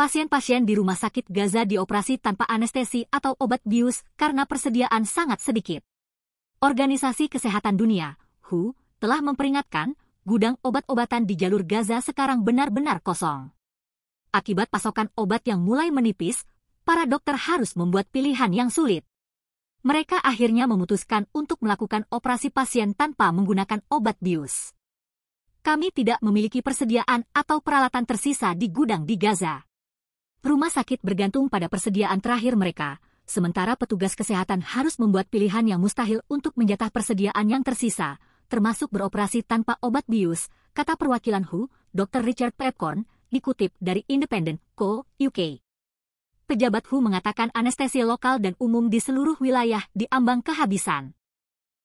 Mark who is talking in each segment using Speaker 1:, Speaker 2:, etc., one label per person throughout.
Speaker 1: pasien-pasien di rumah sakit Gaza dioperasi tanpa anestesi atau obat bius karena persediaan sangat sedikit. Organisasi Kesehatan Dunia, WHO, telah memperingatkan gudang obat-obatan di jalur Gaza sekarang benar-benar kosong. Akibat pasokan obat yang mulai menipis, para dokter harus membuat pilihan yang sulit. Mereka akhirnya memutuskan untuk melakukan operasi pasien tanpa menggunakan obat bius. Kami tidak memiliki persediaan atau peralatan tersisa di gudang di Gaza. Rumah sakit bergantung pada persediaan terakhir mereka, sementara petugas kesehatan harus membuat pilihan yang mustahil untuk menjatah persediaan yang tersisa, termasuk beroperasi tanpa obat bius, kata perwakilan WHO, Dr. Richard Pepcorn, dikutip dari Independent Co. UK. Pejabat WHO mengatakan anestesi lokal dan umum di seluruh wilayah diambang kehabisan.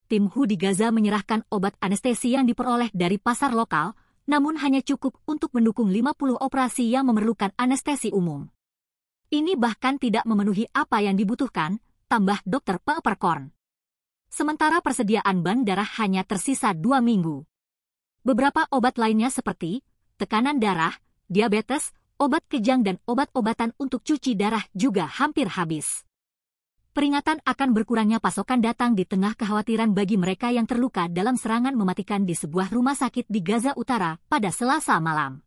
Speaker 1: Tim WHO di Gaza menyerahkan obat anestesi yang diperoleh dari pasar lokal, namun hanya cukup untuk mendukung 50 operasi yang memerlukan anestesi umum. Ini bahkan tidak memenuhi apa yang dibutuhkan, tambah Dr. Peppercorn. Sementara persediaan ban darah hanya tersisa dua minggu. Beberapa obat lainnya seperti tekanan darah, diabetes, obat kejang dan obat-obatan untuk cuci darah juga hampir habis. Peringatan akan berkurangnya pasokan datang di tengah kekhawatiran bagi mereka yang terluka dalam serangan mematikan di sebuah rumah sakit di Gaza Utara pada Selasa malam.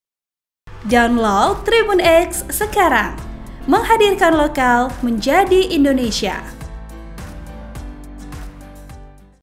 Speaker 1: Download Tribun X sekarang. Menghadirkan lokal menjadi Indonesia.